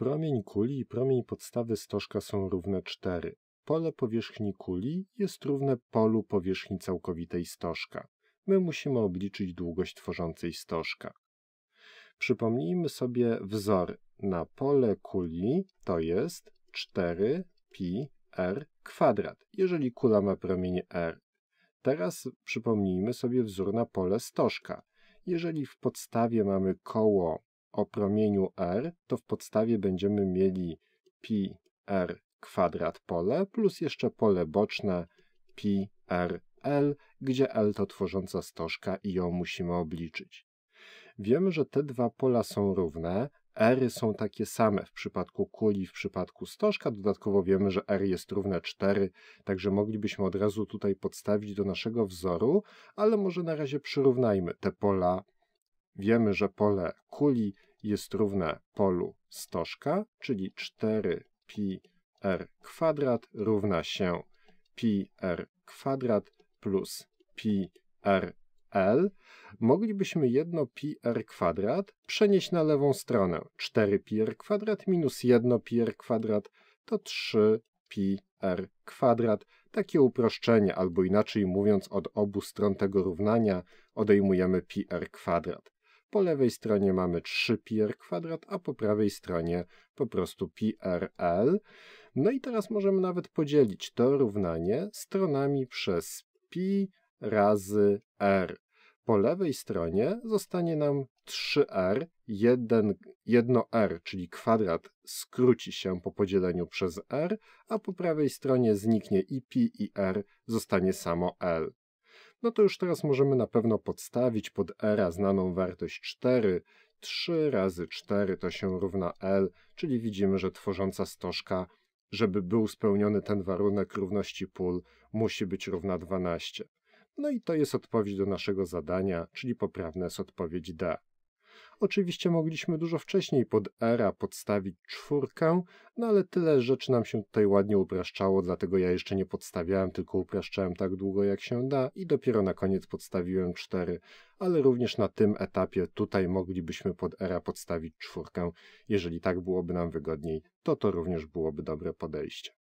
Promień kuli i promień podstawy stożka są równe 4. Pole powierzchni kuli jest równe polu powierzchni całkowitej stożka. My musimy obliczyć długość tworzącej stożka. Przypomnijmy sobie wzor na pole kuli, to jest 4pi r kwadrat, jeżeli kula ma promień r. Teraz przypomnijmy sobie wzór na pole stożka. Jeżeli w podstawie mamy koło o promieniu R, to w podstawie będziemy mieli pi r kwadrat pole plus jeszcze pole boczne pi r L, gdzie L to tworząca stożka i ją musimy obliczyć. Wiemy, że te dwa pola są równe, R y są takie same w przypadku kuli, w przypadku stożka. Dodatkowo wiemy, że R jest równe 4, także moglibyśmy od razu tutaj podstawić do naszego wzoru, ale może na razie przyrównajmy te pola Wiemy, że pole kuli jest równe polu stożka, czyli 4pi r kwadrat równa się pi r kwadrat plus pi r L, moglibyśmy jedno pi r kwadrat przenieść na lewą stronę. 4 pi r kwadrat minus 1 pi r kwadrat to 3 pi r kwadrat. Takie uproszczenie, albo inaczej mówiąc, od obu stron tego równania odejmujemy pi r kwadrat. Po lewej stronie mamy 3 πr kwadrat, a po prawej stronie po prostu πrl. No i teraz możemy nawet podzielić to równanie stronami przez pi razy r. Po lewej stronie zostanie nam 3r, 1, 1r, czyli kwadrat skróci się po podzieleniu przez r, a po prawej stronie zniknie i pi i r, zostanie samo l no to już teraz możemy na pewno podstawić pod era znaną wartość 4. 3 razy 4 to się równa L, czyli widzimy, że tworząca stożka, żeby był spełniony ten warunek równości pól, musi być równa 12. No i to jest odpowiedź do naszego zadania, czyli poprawna jest odpowiedź D. Oczywiście mogliśmy dużo wcześniej pod era podstawić czwórkę, no ale tyle rzeczy nam się tutaj ładnie upraszczało, dlatego ja jeszcze nie podstawiałem, tylko upraszczałem tak długo jak się da i dopiero na koniec podstawiłem cztery, ale również na tym etapie tutaj moglibyśmy pod era podstawić czwórkę. Jeżeli tak byłoby nam wygodniej, to to również byłoby dobre podejście.